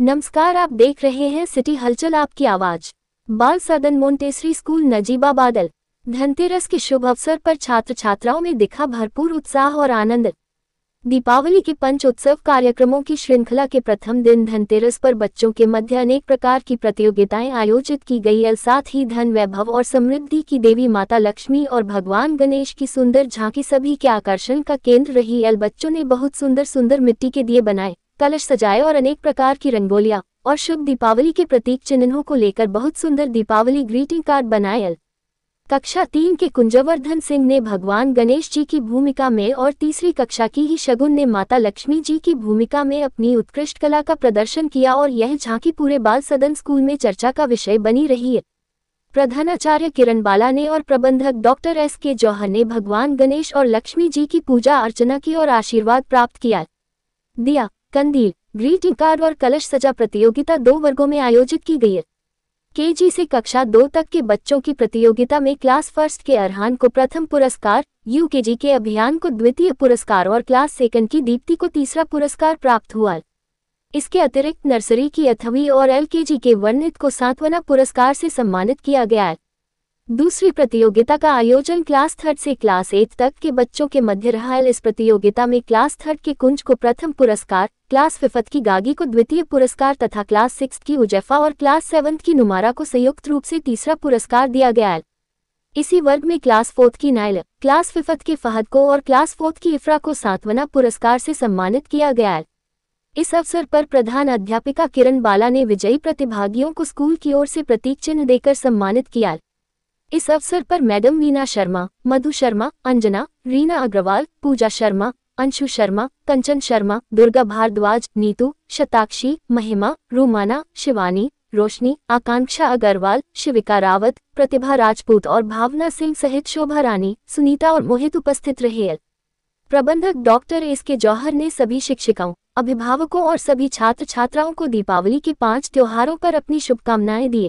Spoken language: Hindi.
नमस्कार आप देख रहे हैं सिटी हलचल आपकी आवाज बाल सदन मोन्टेसरी स्कूल नजीबा बादल धनतेरस के शुभ अवसर पर छात्र छात्राओं में दिखा भरपूर उत्साह और आनंद दीपावली के पंच उत्सव कार्यक्रमों की श्रृंखला के प्रथम दिन धनतेरस पर बच्चों के मध्य अनेक प्रकार की प्रतियोगिताएं आयोजित की गई है साथ ही धन वैभव और समृद्धि की देवी माता लक्ष्मी और भगवान गणेश की सुंदर झांकी सभी के आकर्षण का केंद्र रही एल बच्चों ने बहुत सुंदर सुंदर मिट्टी के दिए बनाए कलश सजाए और अनेक प्रकार की रंगोलियां और शुभ दीपावली के प्रतीक चिन्हों को लेकर बहुत सुंदर दीपावली ग्रीटिंग कार्ड बनाए कक्षा तीन के कुंजवर्धन सिंह ने भगवान गणेश जी की भूमिका में और तीसरी कक्षा की ही शगुन ने माता लक्ष्मी जी की भूमिका में अपनी उत्कृष्ट कला का प्रदर्शन किया और यह झांकी पूरे बाल सदन स्कूल में चर्चा का विषय बनी रही है प्रधानाचार्य किरण बाला ने और प्रबंधक डॉक्टर एस के जौहर ने भगवान गणेश और लक्ष्मी जी की पूजा अर्चना की और आशीर्वाद प्राप्त किया दिया कंदील ग्रीटिंग कार्ड और कलश सजा प्रतियोगिता दो वर्गों में आयोजित की गई है केजी से कक्षा दो तक के बच्चों की प्रतियोगिता में क्लास फर्स्ट के अरहान को प्रथम पुरस्कार यूकेजी के अभियान को द्वितीय पुरस्कार और क्लास सेकंड की दीप्ति को तीसरा पुरस्कार प्राप्त हुआ इसके अतिरिक्त नर्सरी की अथवी और एलकेजी के वर्णित को सातवना पुरस्कार से सम्मानित किया गया है दूसरी प्रतियोगिता का आयोजन क्लास थर्ड से क्लास एट तक के बच्चों के मध्य रहा है इस प्रतियोगिता में क्लास थर्ड के कुंज को प्रथम पुरस्कार क्लास फिफ्थ की गागी को द्वितीय पुरस्कार तथा क्लास सिक्स की उजैफा और क्लास सेवन्थ की नुमारा को संयुक्त रूप से तीसरा पुरस्कार दिया गया है इसी वर्ग में क्लास फोर्थ की नायल क्लास फिफ्थ के फहद को और क्लास फोर्थ की इफ्रा को सातवना पुरस्कार से सम्मानित किया गया है इस अवसर पर प्रधान अध्यापिका किरण बाला ने विजयी प्रतिभागियों को स्कूल की ओर से प्रतीक चिन्ह देकर सम्मानित किया इस अवसर पर मैडम वीना शर्मा मधु शर्मा अंजना रीना अग्रवाल पूजा शर्मा अंशु शर्मा कंचन शर्मा दुर्गा भारद्वाज नीतू शताक्षी महिमा रूमाना शिवानी रोशनी आकांक्षा अग्रवाल शिविका रावत प्रतिभा राजपूत और भावना सिंह सहित शोभा रानी सुनीता और मोहित उपस्थित रहे प्रबंधक डॉक्टर एस के जौहर ने सभी शिक्षिकाओं अभिभावकों और सभी छात्र छात्राओं को दीपावली के पांच त्योहारों पर अपनी शुभकामनाएं दी